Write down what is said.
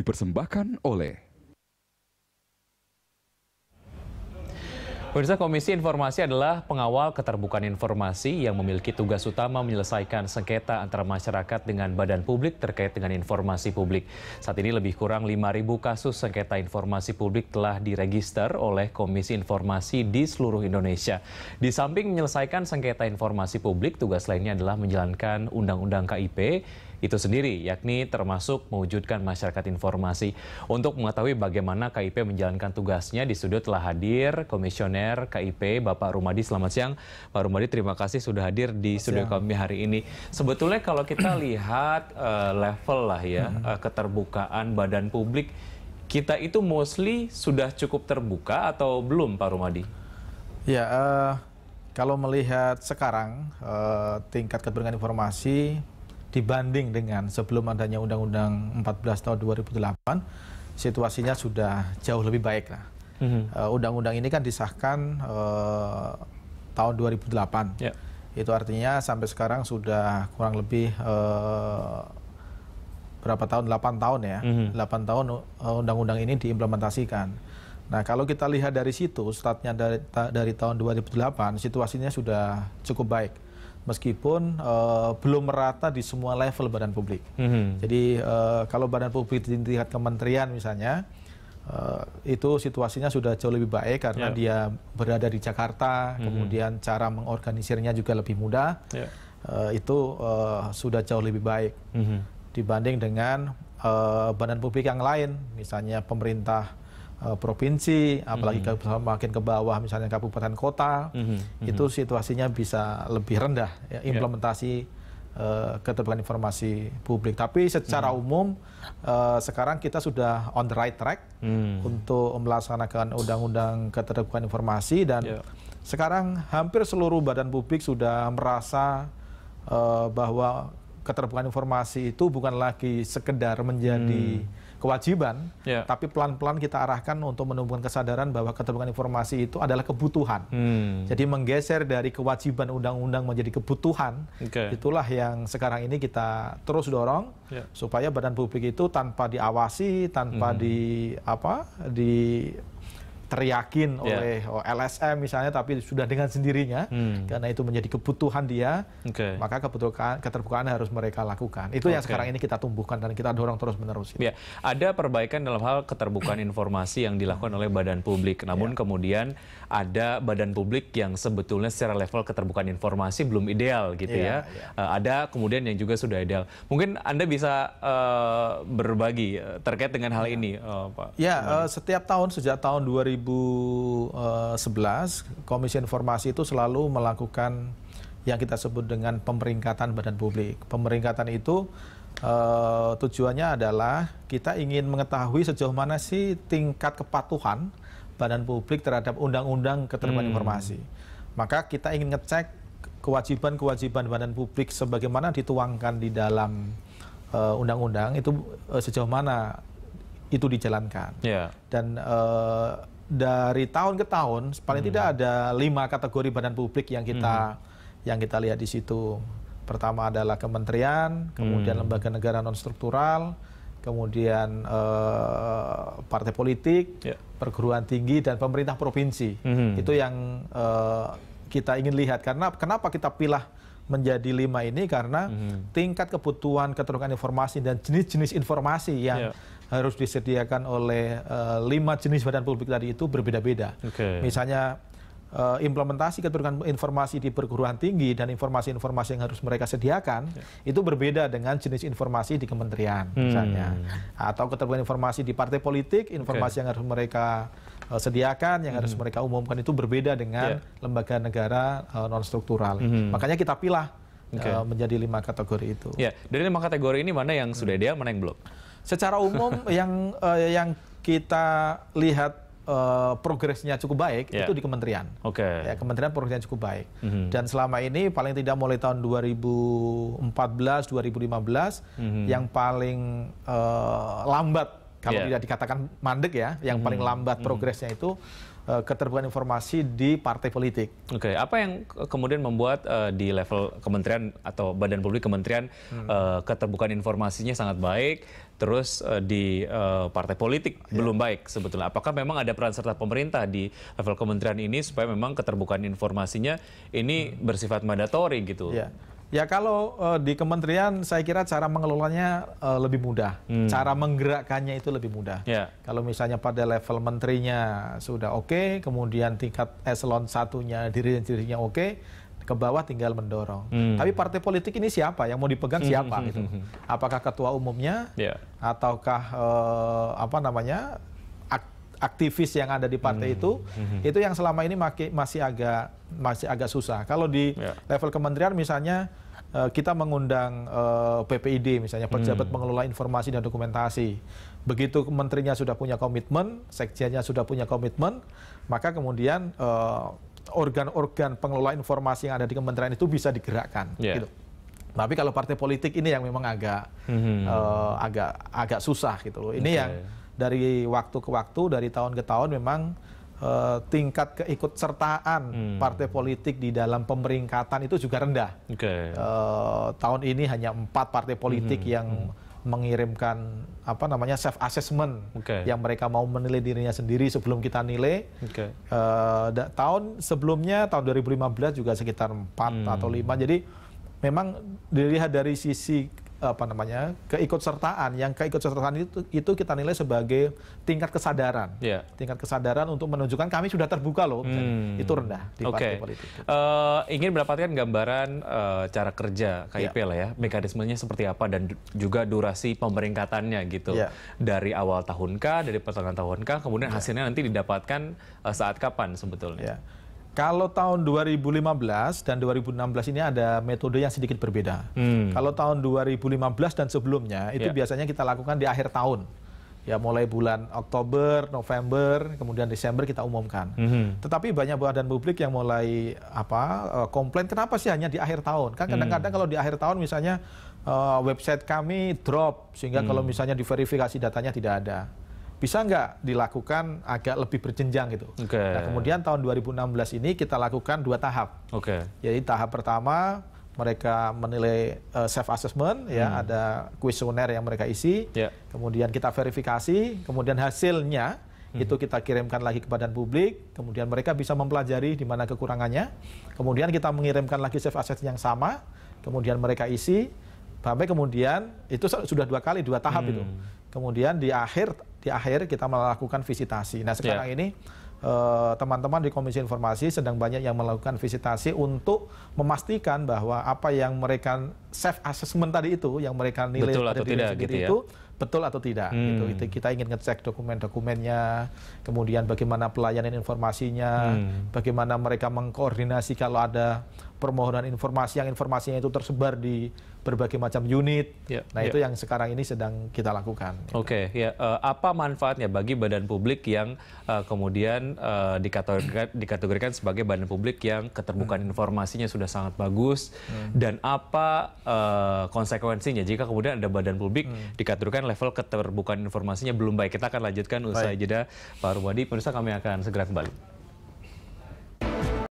dipersembahkan oleh Pemirsa Komisi Informasi adalah pengawal keterbukaan informasi yang memiliki tugas utama menyelesaikan sengketa antara masyarakat dengan badan publik terkait dengan informasi publik. Saat ini lebih kurang 5.000 kasus sengketa informasi publik telah diregister oleh Komisi Informasi di seluruh Indonesia. Di samping menyelesaikan sengketa informasi publik, tugas lainnya adalah menjalankan Undang-Undang KIP itu sendiri, yakni termasuk mewujudkan masyarakat informasi. Untuk mengetahui bagaimana KIP menjalankan tugasnya, di studio telah hadir Komisioner KIP Bapak Rumadi. Selamat siang, Pak Rumadi. Terima kasih sudah hadir di Selamat studio siang. kami hari ini. Sebetulnya kalau kita lihat uh, level lah ya, hmm. uh, keterbukaan badan publik, kita itu mostly sudah cukup terbuka atau belum, Pak Rumadi? Ya, uh, kalau melihat sekarang uh, tingkat keterbukaan informasi dibanding dengan sebelum adanya Undang-Undang 14 tahun 2008, situasinya sudah jauh lebih baik. Nah, mm-hmm. Undang-undang ini kan disahkan uh, tahun 2008. Yeah. Itu artinya sampai sekarang sudah kurang lebih uh, berapa tahun? 8 tahun ya. Mm-hmm. 8 tahun undang-undang ini diimplementasikan. Nah, kalau kita lihat dari situ, startnya dari, ta, dari tahun 2008, situasinya sudah cukup baik meskipun uh, belum merata di semua level badan publik. Mm-hmm. Jadi uh, kalau badan publik di tingkat kementerian misalnya uh, itu situasinya sudah jauh lebih baik karena yeah. dia berada di Jakarta, mm-hmm. kemudian cara mengorganisirnya juga lebih mudah. Yeah. Ya. Uh, itu uh, sudah jauh lebih baik mm-hmm. dibanding dengan uh, badan publik yang lain, misalnya pemerintah Eh, provinsi, apalagi mm -hmm. makin ke bawah misalnya kabupaten kota, mm -hmm. itu situasinya bisa lebih rendah ya, ya. implementasi yeah. uh, keterbukaan informasi publik. Tapi secara mm -hmm. umum uh, sekarang kita sudah on the right track mm -hmm. untuk melaksanakan undang-undang keterbukaan informasi dan yeah. sekarang hampir seluruh badan publik sudah merasa uh, bahwa keterbukaan informasi itu bukan lagi sekedar menjadi mm kewajiban, yeah. tapi pelan-pelan kita arahkan untuk menumbuhkan kesadaran bahwa keterbukaan informasi itu adalah kebutuhan. Hmm. Jadi menggeser dari kewajiban undang-undang menjadi kebutuhan, okay. itulah yang sekarang ini kita terus dorong yeah. supaya badan publik itu tanpa diawasi, tanpa hmm. di apa di teriakin yeah. oleh oh, LSM misalnya tapi sudah dengan sendirinya hmm. karena itu menjadi kebutuhan dia okay. maka kebutuhan keterbukaan harus mereka lakukan itu okay. yang sekarang ini kita tumbuhkan dan kita dorong terus menerus gitu. ya ada perbaikan dalam hal keterbukaan informasi yang dilakukan oleh badan publik namun yeah. kemudian ada badan publik yang sebetulnya secara level keterbukaan informasi belum ideal gitu ya, ya. yeah. Ya. Uh, ada kemudian yang juga sudah ideal mungkin anda bisa uh, berbagi eh, terkait dengan hal yeah. ini uh, pak ya uh, setiap tahun sejak tahun 2000 2011 eh, Komisi Informasi itu selalu melakukan yang kita sebut dengan pemeringkatan badan publik. Pemeringkatan itu uh, tujuannya adalah kita ingin mengetahui sejauh mana sih tingkat kepatuhan badan publik terhadap undang-undang keterbukaan hmm. informasi. Maka kita ingin ngecek kewajiban-kewajiban badan publik sebagaimana dituangkan di dalam eh, undang-undang uh, itu uh, sejauh mana itu dijalankan. Yeah. Dan uh, dari tahun ke tahun paling hmm. tidak ada lima kategori badan publik yang kita hmm. yang kita lihat di situ. Pertama adalah kementerian, kemudian hmm. lembaga negara non struktural, kemudian eh, partai politik, yeah. perguruan tinggi dan pemerintah provinsi. Hmm. Itu yang eh, kita ingin lihat karena kenapa kita pilih menjadi lima ini karena hmm. tingkat kebutuhan keterbukaan informasi dan jenis-jenis informasi yang yeah harus disediakan oleh uh, lima jenis badan publik tadi itu berbeda-beda. Okay. Misalnya uh, implementasi keterbukaan informasi di perguruan tinggi dan informasi-informasi yang harus mereka sediakan yeah. itu berbeda dengan jenis informasi di kementerian hmm. misalnya atau keterbukaan informasi di partai politik, informasi okay. yang harus mereka eh, sediakan yang hmm. harus mereka umumkan itu berbeda dengan yeah. lembaga negara uh, non struktural. Hmm. Makanya kita pilih okay. uh, menjadi lima kategori itu. Ya, yeah. dari lima kategori ini mana yang sudah hmm. ideal, mana yang belum? secara umum yang uh, yang kita lihat uh, progresnya cukup baik yeah. itu di kementerian. Oke. Okay. Ya, kementerian progresnya cukup baik. Mm -hmm. Dan selama ini paling tidak mulai tahun 2014, 2015 mm -hmm. yang paling uh, lambat kalau yeah. tidak dikatakan mandek ya, yang mhm. paling lambat mhm. progresnya itu eh, keterbukaan informasi di partai politik. Oke, okay. apa yang kemudian membuat uh, di level kementerian atau badan publik kementerian hmm. uh, keterbukaan informasinya sangat baik, terus uh, di uh, partai politik yeah. belum baik sebetulnya. Apakah memang ada peran serta pemerintah di level kementerian ini supaya memang keterbukaan informasinya ini hmm. bersifat mandatori gitu? Yeah. Ya kalau uh, di kementerian saya kira cara mengelolanya uh, lebih mudah, hmm. cara menggerakkannya itu lebih mudah. Yeah. Kalau misalnya pada level menterinya sudah oke, okay, kemudian tingkat eselon satunya diri dirinya oke, okay, ke bawah tinggal mendorong. Hmm. Tapi partai politik ini siapa yang mau dipegang siapa gitu. hmm. gitu? Apakah ketua umumnya, yeah. ataukah uh, apa namanya aktivis yang ada di partai hmm. itu hmm. itu yang selama ini masih agak masih agak susah kalau di yeah. level kementerian misalnya eh, kita mengundang uh, eh, PPID misalnya pejabat hmm. pengelola informasi dan dokumentasi. Begitu menterinya sudah punya komitmen, sekjennya sudah punya komitmen, maka kemudian eh, organ-organ uh, pengelola informasi yang ada di kementerian itu bisa digerakkan. Yeah. Gitu. Tapi kalau partai politik ini yang memang agak hmm. uh, agak agak susah gitu loh. Ini okay. Ya, yang ya dari waktu ke waktu, dari tahun ke tahun memang uh, tingkat keikutsertaan hmm. partai politik di dalam pemeringkatan itu juga rendah. Okay. Uh, eh, tahun ini hanya empat partai politik hmm. yang hmm. mengirimkan apa namanya self assessment okay. yang mereka mau menilai dirinya sendiri sebelum kita nilai. Okay. Uh, eh, tahun sebelumnya tahun 2015 juga sekitar empat hmm. atau lima. Jadi memang dilihat dari sisi apa namanya keikutsertaan yang keikutsertaan itu itu kita nilai sebagai tingkat kesadaran yeah. tingkat kesadaran untuk menunjukkan kami sudah terbuka loh hmm. itu rendah di okay. partai politik uh, ingin mendapatkan gambaran uh, cara kerja KIP yeah. lah ya mekanismenya seperti apa dan juga durasi pemeringkatannya gitu yeah. dari awal tahun k dari pertengahan tahun k kemudian yeah. hasilnya nanti didapatkan uh, saat kapan sebetulnya yeah. Kalau tahun 2015 dan 2016 ini ada metode yang sedikit berbeda. Hmm. Kalau tahun 2015 dan sebelumnya itu yeah. biasanya kita lakukan di akhir tahun. Ya mulai bulan Oktober, November, kemudian Desember kita umumkan. Mm -hmm. Tetapi banyak badan publik yang mulai apa eh, komplain kenapa sih hanya di akhir tahun? Kan kadang-kadang mm. kalau di akhir tahun misalnya eh, website kami drop sehingga mm. kalau hmm. misalnya diverifikasi datanya tidak ada bisa nggak dilakukan agak lebih berjenjang gitu. Okay. Nah, kemudian tahun 2016 ini kita lakukan dua tahap. Okay. Jadi tahap pertama mereka menilai uh, self assessment ya, hmm. ya ada kuesioner yang mereka isi. Yeah. Kemudian kita verifikasi, kemudian hasilnya hmm. itu kita kirimkan lagi ke badan publik, kemudian mereka bisa mempelajari di mana kekurangannya. Kemudian kita mengirimkan lagi self assessment yang sama, kemudian mereka isi sampai kemudian itu sudah dua kali dua tahap hmm. itu. Kemudian di akhir di akhir kita melakukan visitasi. Nah sekarang yeah. ini eh, teman-teman di Komisi Informasi sedang banyak yang melakukan visitasi untuk memastikan bahwa apa yang mereka self assessment tadi itu yang mereka nilai betul atau tidak gitu ya. itu betul atau tidak hmm. gitu. Itu kita ingin ngecek dokumen-dokumennya, kemudian bagaimana pelayanan informasinya, hmm. bagaimana mereka mengkoordinasi kalau ada permohonan informasi yang informasinya itu tersebar di berbagai macam unit. Yeah, nah, yeah. itu ya. yang sekarang ini sedang kita lakukan. Oke, okay, ya uh, apa manfaatnya bagi badan publik yang uh, kemudian uh, eh, dikategorikan, dikategorikan sebagai badan publik yang keterbukaan hmm. informasinya sudah sangat bagus hmm. dan apa uh, konsekuensinya jika kemudian ada badan publik hmm. dikategorikan level keterbukaan informasinya belum baik. Kita akan lanjutkan usai baik. jeda Pak Rumadi. Pemirsa kami akan segera kembali.